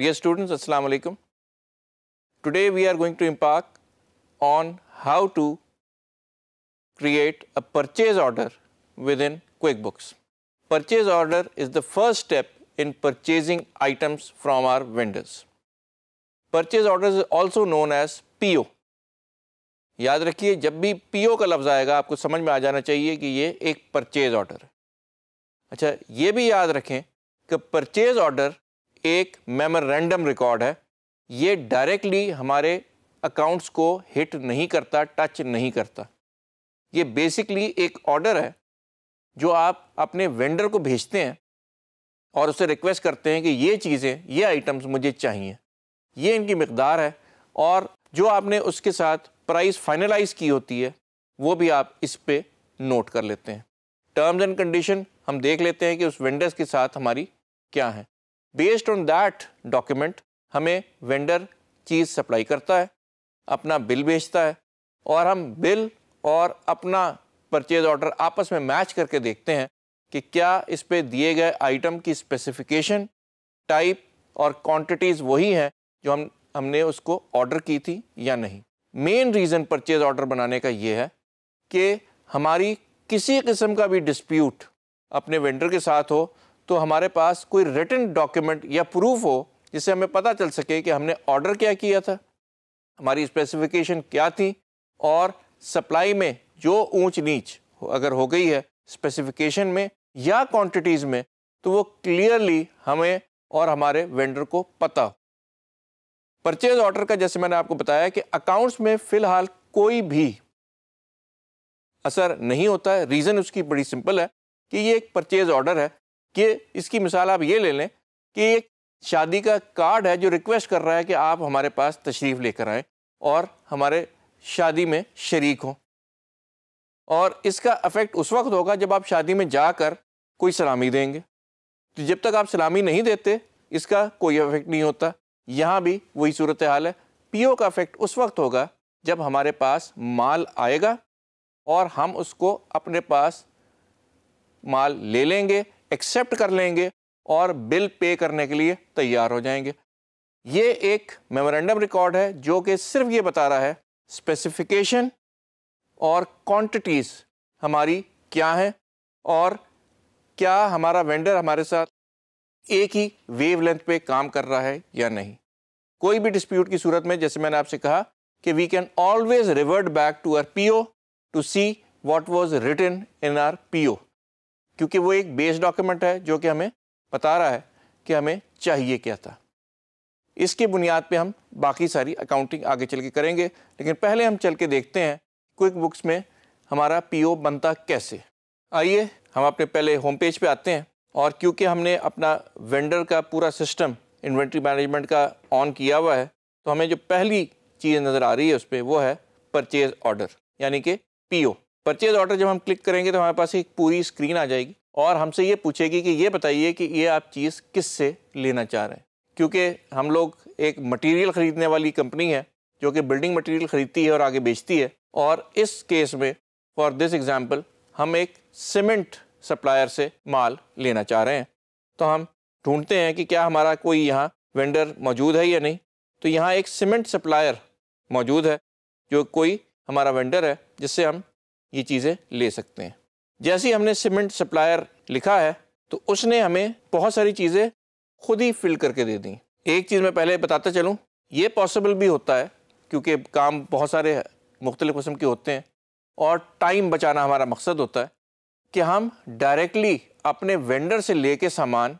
Dear students, Assalamu alaikum. Today we are going to embark on how to create a purchase order within QuickBooks. Purchase order is the first step in purchasing items from our vendors. Purchase order is also known as PO. याद रखिए जब भी PO का लफ्ज़ आएगा आपको समझ में आ जाना चाहिए कि ये एक परचेज ऑर्डर है अच्छा ये भी याद रखें कि परचेज ऑर्डर एक मेमोरेंडम रिकॉर्ड है ये डायरेक्टली हमारे अकाउंट्स को हिट नहीं करता टच नहीं करता ये बेसिकली एक ऑर्डर है जो आप अपने वेंडर को भेजते हैं और उससे रिक्वेस्ट करते हैं कि ये चीज़ें ये आइटम्स मुझे चाहिए ये इनकी मकदार है और जो आपने उसके साथ प्राइस फाइनलाइज की होती है वो भी आप इस पर नोट कर लेते हैं टर्म्स एंड कंडीशन हम देख लेते हैं कि उस वेंडर्स के साथ हमारी क्या है बेस्ड ऑन दैट डॉक्यूमेंट हमें वेंडर चीज़ सप्लाई करता है अपना बिल भेजता है और हम बिल और अपना परचेज ऑर्डर आपस में मैच करके देखते हैं कि क्या इस पे दिए गए आइटम की स्पेसिफिकेशन टाइप और क्वांटिटीज़ वही हैं जो हम हमने उसको ऑर्डर की थी या नहीं मेन रीज़न परचेज ऑर्डर बनाने का ये है कि हमारी किसी किस्म का भी डिस्प्यूट अपने वेंडर के साथ हो तो हमारे पास कोई रिटर्न डॉक्यूमेंट या प्रूफ हो जिससे हमें पता चल सके कि हमने ऑर्डर क्या किया था हमारी स्पेसिफिकेशन क्या थी और सप्लाई में जो ऊंच नीच अगर हो गई है स्पेसिफिकेशन में या क्वांटिटीज़ में तो वो क्लियरली हमें और हमारे वेंडर को पता हो परचेज ऑर्डर का जैसे मैंने आपको बताया कि अकाउंट्स में फ़िलहाल कोई भी असर नहीं होता है रीज़न उसकी बड़ी सिंपल है कि ये एक परचेज ऑर्डर है कि इसकी मिसाल आप ये ले लें कि एक शादी का कार्ड है जो रिक्वेस्ट कर रहा है कि आप हमारे पास तशरीफ़ लेकर आएँ और हमारे शादी में शरीक हों और इसका अफेक्ट उस वक्त होगा जब आप शादी में जाकर कोई सलामी देंगे तो जब तक आप सलामी नहीं देते इसका कोई अफेक्ट नहीं होता यहाँ भी वही सूरत हाल है पीओ का अफेक्ट उस वक्त होगा जब हमारे पास माल आएगा और हम उसको अपने पास माल ले लेंगे एक्सेप्ट कर लेंगे और बिल पे करने के लिए तैयार हो जाएंगे ये एक मेमोरेंडम रिकॉर्ड है जो कि सिर्फ ये बता रहा है स्पेसिफिकेशन और क्वांटिटीज़ हमारी क्या हैं और क्या हमारा वेंडर हमारे साथ एक ही वेवलेंथ पे काम कर रहा है या नहीं कोई भी डिस्प्यूट की सूरत में जैसे मैंने आपसे कहा कि we can always revert back to our PO to see what was written in our PO क्योंकि वो एक बेस डॉक्यूमेंट है जो कि हमें बता रहा है कि हमें चाहिए क्या था इसके बुनियाद पे हम बाकी सारी अकाउंटिंग आगे चल के करेंगे लेकिन पहले हम चल के देखते हैं क्विक बुक्स में हमारा पीओ बनता कैसे आइए हम अपने पहले होम पेज पे आते हैं और क्योंकि हमने अपना वेंडर का पूरा सिस्टम इन्वेंट्री मैनेजमेंट का ऑन किया हुआ है तो हमें जो पहली चीज़ नज़र आ रही है उस पर वो है परचेज ऑर्डर यानी कि पीओ परचेज ऑर्डर जब हम क्लिक करेंगे तो हमारे पास एक पूरी स्क्रीन आ जाएगी और हमसे ये पूछेगी कि ये बताइए कि ये आप चीज़ किस से लेना चाह रहे हैं क्योंकि हम लोग एक मटेरियल ख़रीदने वाली कंपनी है जो कि बिल्डिंग मटेरियल ख़रीदती है और आगे बेचती है और इस केस में फॉर दिस एग्ज़ाम्पल हम एक सीमेंट सप्लायर से माल लेना चाह रहे हैं तो हम ढूंढते हैं कि क्या हमारा कोई यहाँ वेंडर मौजूद है या नहीं तो यहाँ एक सीमेंट सप्लायर मौजूद है जो कोई हमारा वेंडर है जिससे हम ये चीज़ें ले सकते हैं जैसे ही हमने सीमेंट सप्लायर लिखा है तो उसने हमें बहुत सारी चीज़ें खुद ही फिल करके दे दी एक चीज़ मैं पहले बताता चलूँ ये पॉसिबल भी होता है क्योंकि काम बहुत सारे मुख्तलिफ़ कस्म के होते हैं और टाइम बचाना हमारा मकसद होता है कि हम डायरेक्टली अपने वेंडर से ले कर सामान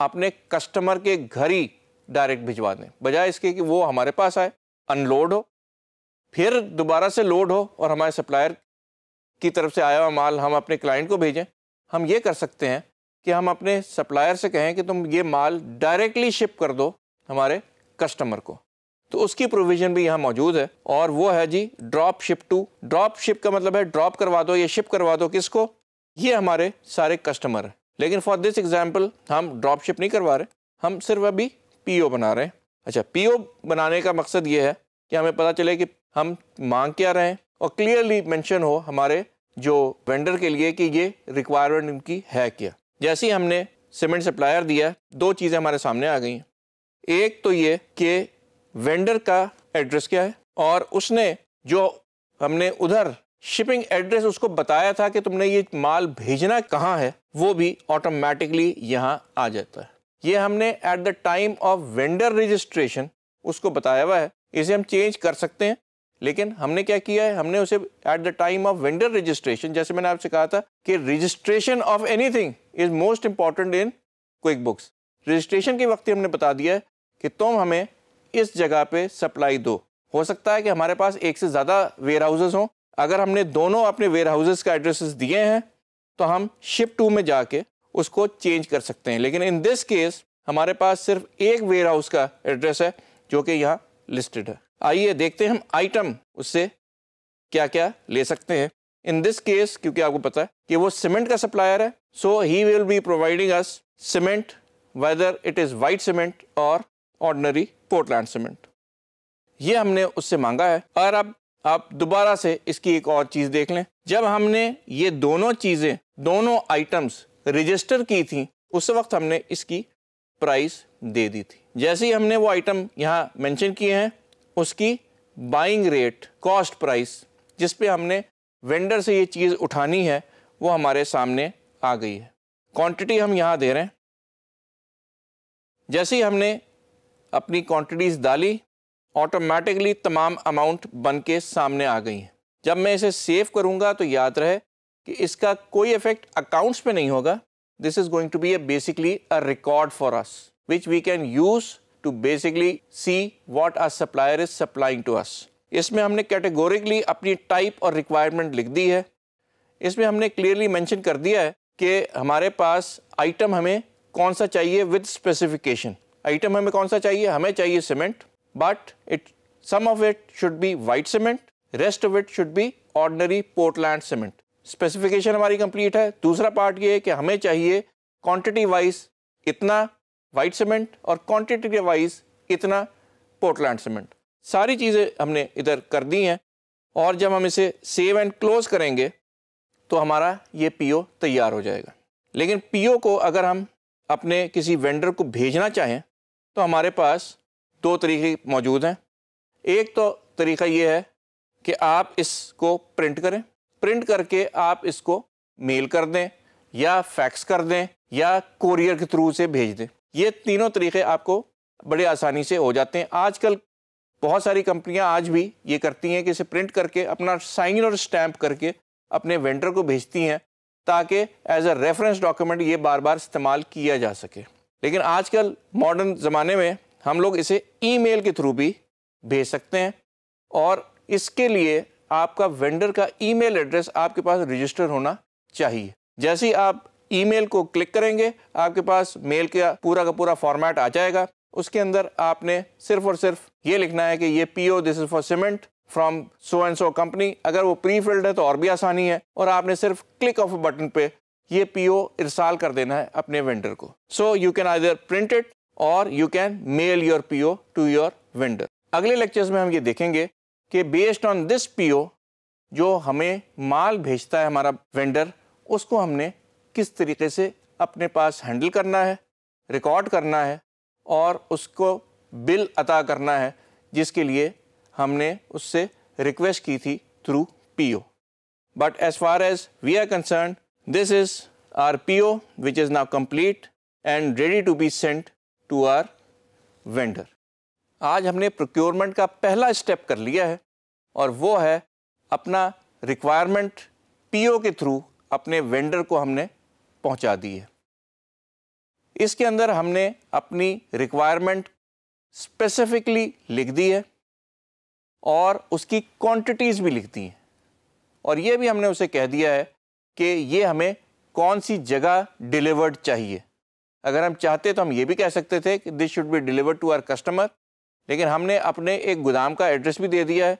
अपने कस्टमर के घर ही डायरेक्ट भिजवा दें बजाय इसके कि वो हमारे पास आए अनलोड हो फिर दोबारा से लोड हो और हमारे सप्लायर की तरफ से आया हुआ माल हम अपने क्लाइंट को भेजें हम ये कर सकते हैं कि हम अपने सप्लायर से कहें कि तुम ये माल डायरेक्टली शिप कर दो हमारे कस्टमर को तो उसकी प्रोविज़न भी यहाँ मौजूद है और वो है जी drop ship to drop ship का मतलब है ड्रॉप करवा दो या शिप करवा दो किसको ये हमारे सारे कस्टमर हैं लेकिन फॉर दिस एग्जाम्पल हम ड्रॉप शिप नहीं करवा रहे हम सिर्फ अभी पी ओ बना रहे हैं अच्छा पी ओ बनाने का मकसद ये है कि हमें पता चले कि हम मांग क्या रहे हैं और क्लियरली मेंशन हो हमारे जो वेंडर के लिए कि ये रिक्वायरमेंट उनकी है क्या जैसे ही हमने सीमेंट सप्लायर दिया दो चीज़ें हमारे सामने आ गई हैं एक तो ये कि वेंडर का एड्रेस क्या है और उसने जो हमने उधर शिपिंग एड्रेस उसको बताया था कि तुमने ये माल भेजना कहाँ है वो भी ऑटोमेटिकली यहाँ आ जाता है ये हमने at the time of vendor registration उसको बताया हुआ है इसे हम चेंज कर सकते हैं लेकिन हमने क्या किया है हमने उसे at the time of vendor registration जैसे मैंने आपसे कहा था कि registration of anything is most important in QuickBooks registration के वक्त ही हमने बता दिया कि तुम हमें इस जगह पे सप्लाई दो हो सकता है कि हमारे पास एक से ज़्यादा वेयर हाउसेज हों अगर हमने दोनों अपने वेयर हाउसेज का एड्रेसेस दिए हैं तो हम शिप टू में जाके उसको चेंज कर सकते हैं लेकिन इन दिस केस हमारे पास सिर्फ एक वेयर हाउस का एड्रेस है जो कि यहाँ लिस्टेड है आइए देखते हैं हम आइटम उससे क्या क्या ले सकते हैं इन दिस केस क्योंकि आपको पता है कि वो सीमेंट का सप्लायर है so he will be providing us cement whether it is white cement और ऑर्डनरी पोर्टलैंड सीमेंट ये हमने उससे मांगा है और अब आप दोबारा से इसकी एक और चीज़ देख लें जब हमने ये दोनों चीज़ें दोनों आइटम्स रजिस्टर की थी उस वक्त हमने इसकी प्राइस दे दी थी जैसे ही हमने वो आइटम यहाँ मेंशन किए हैं उसकी बाइंग रेट कॉस्ट प्राइस जिस पे हमने वेंडर से ये चीज़ उठानी है वो हमारे सामने आ गई है क्वांटिटी हम यहाँ दे रहे हैं जैसे ही हमने अपनी क्वांटिटीज़ डाली ऑटोमेटिकली तमाम अमाउंट बन के सामने आ गई हैं जब मैं इसे सेव करूँगा तो याद रहे कि इसका कोई इफेक्ट अकाउंट्स पे नहीं होगा this is going to be a basically a record for us which we can use to basically see what our supplier is supplying to us इसमें हमने कैटेगोरिकली अपनी टाइप और रिक्वायरमेंट लिख दी है इसमें हमने क्लियरली मैंशन कर दिया है कि हमारे पास आइटम हमें कौन सा चाहिए विद स्पेसिफिकेशन आइटम हमें कौन सा चाहिए हमें चाहिए cement but it some of it should be white cement rest of it should be ordinary Portland cement specification हमारी कंप्लीट है दूसरा पार्ट ये है कि हमें चाहिए क्वांटिटी वाइज इतना वाइट सीमेंट और क्वान्टिटी वाइज इतना पोर्टलैंड सीमेंट सारी चीज़ें हमने इधर कर दी हैं और जब हम इसे सेव एंड क्लोज करेंगे तो हमारा ये पीओ तैयार हो जाएगा लेकिन पीओ को अगर हम अपने किसी वेंडर को भेजना चाहें तो हमारे पास दो तरीके मौजूद हैं एक तो तरीका ये है कि आप इसको प्रिंट करें प्रिंट करके आप इसको मेल कर दें या फैक्स कर दें या कोरियर के थ्रू से भेज दें ये तीनों तरीके आपको बड़े आसानी से हो जाते हैं आजकल बहुत सारी कंपनियां आज भी ये करती हैं कि इसे प्रिंट करके अपना साइन और स्टैम्प करके अपने वेंडर को भेजती हैं ताकि एज अ रेफरेंस डॉक्यूमेंट ये बार बार इस्तेमाल किया जा सके लेकिन आजकल मॉडर्न ज़माने में हम लोग इसे ईमेल के थ्रू भी भेज सकते हैं और इसके लिए आपका वेंडर का ईमेल एड्रेस आपके पास रजिस्टर होना चाहिए जैसे ही आप ईमेल को क्लिक करेंगे आपके पास मेल का पूरा का पूरा फॉर्मेट आ जाएगा उसके अंदर आपने सिर्फ और सिर्फ ये लिखना है कि ये PO this is for cement from so and so company अगर वो प्री फिल्ड है तो और भी आसानी है और आपने सिर्फ क्लिक ऑफ बटन पे ये पीओ इरसाल कर देना है अपने वेंडर को so you can either print it or you can mail your PO to your vendor अगले लेक्चर्स में हम ये देखेंगे कि बेस्ड ऑन दिस पीओ जो हमें माल भेजता है हमारा वेंडर उसको हमने किस तरीके से अपने पास हैंडल करना है रिकॉर्ड करना है और उसको बिल अता करना है जिसके लिए हमने उससे रिक्वेस्ट की थी through P O but as far as we are concern this is our P O which is now complete and ready to be sent to our vendor आज हमने प्रोक्योरमेंट का पहला स्टेप कर लिया है और वो है अपना रिक्वायरमेंट पी ओ के थ्रू अपने वेंडर को हमने पहुंचा दी है इसके अंदर हमने अपनी रिक्वायरमेंट स्पेसिफिकली लिख दी है और उसकी क्वांटिटीज़ भी लिख दी हैं और ये भी हमने उसे कह दिया है कि ये हमें कौन सी जगह डिलीवर्ड चाहिए अगर हम चाहते तो हम ये भी कह सकते थे कि this should be delivered to our customer लेकिन हमने अपने एक गोदाम का एड्रेस भी दे दिया है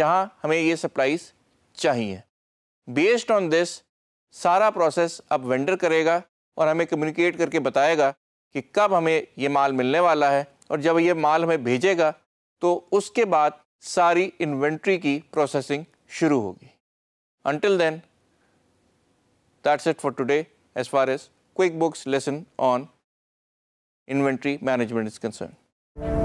जहाँ हमें ये सप्लाइज चाहिए बेस्ड ऑन दिस सारा प्रोसेस अब वेंडर करेगा और हमें कम्युनिकेट करके बताएगा कि कब हमें ये माल मिलने वाला है और जब ये माल हमें भेजेगा तो उसके बाद सारी इन्वेंट्री की प्रोसेसिंग शुरू होगी then that's it for today as far as QuickBooks lesson on inventory management is concern